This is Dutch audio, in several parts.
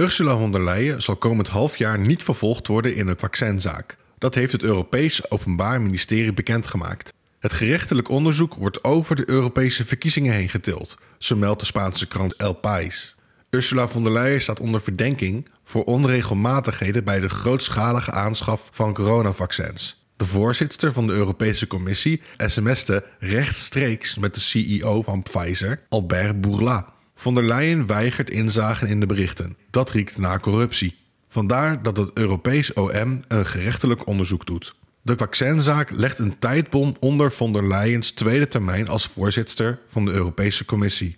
Ursula von der Leyen zal komend halfjaar niet vervolgd worden in een vaccinzaak. Dat heeft het Europees Openbaar Ministerie bekendgemaakt. Het gerechtelijk onderzoek wordt over de Europese verkiezingen heen getild, zo meldt de Spaanse krant El País. Ursula von der Leyen staat onder verdenking voor onregelmatigheden bij de grootschalige aanschaf van coronavaccins. De voorzitter van de Europese Commissie sms'te rechtstreeks met de CEO van Pfizer, Albert Bourla. Von der Leyen weigert inzagen in de berichten. Dat riekt naar corruptie. Vandaar dat het Europees OM een gerechtelijk onderzoek doet. De vaccinzaak legt een tijdbom onder von der Leyen's tweede termijn als voorzitter van de Europese Commissie.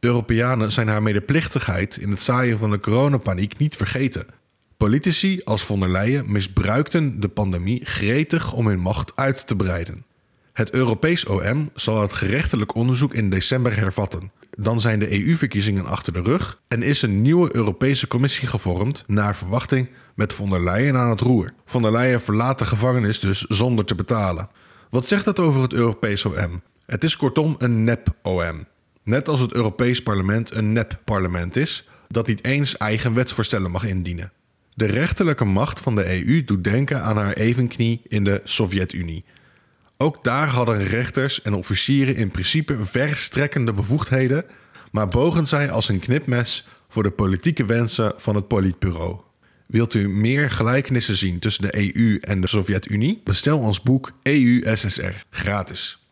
Europeanen zijn haar medeplichtigheid in het zaaien van de coronapaniek niet vergeten. Politici als von der Leyen misbruikten de pandemie gretig om hun macht uit te breiden. Het Europees OM zal het gerechtelijk onderzoek in december hervatten. Dan zijn de EU-verkiezingen achter de rug en is een nieuwe Europese Commissie gevormd, naar verwachting met von der Leyen aan het roer. Von der Leyen verlaat de gevangenis dus zonder te betalen. Wat zegt dat over het Europees OM? Het is kortom een nep-OM. Net als het Europees Parlement een nep-parlement is, dat niet eens eigen wetsvoorstellen mag indienen. De rechterlijke macht van de EU doet denken aan haar evenknie in de Sovjet-Unie, ook daar hadden rechters en officieren in principe verstrekkende bevoegdheden, maar bogen zij als een knipmes voor de politieke wensen van het Politbureau. Wilt u meer gelijkenissen zien tussen de EU en de Sovjet-Unie? Bestel ons boek EU-SSR gratis.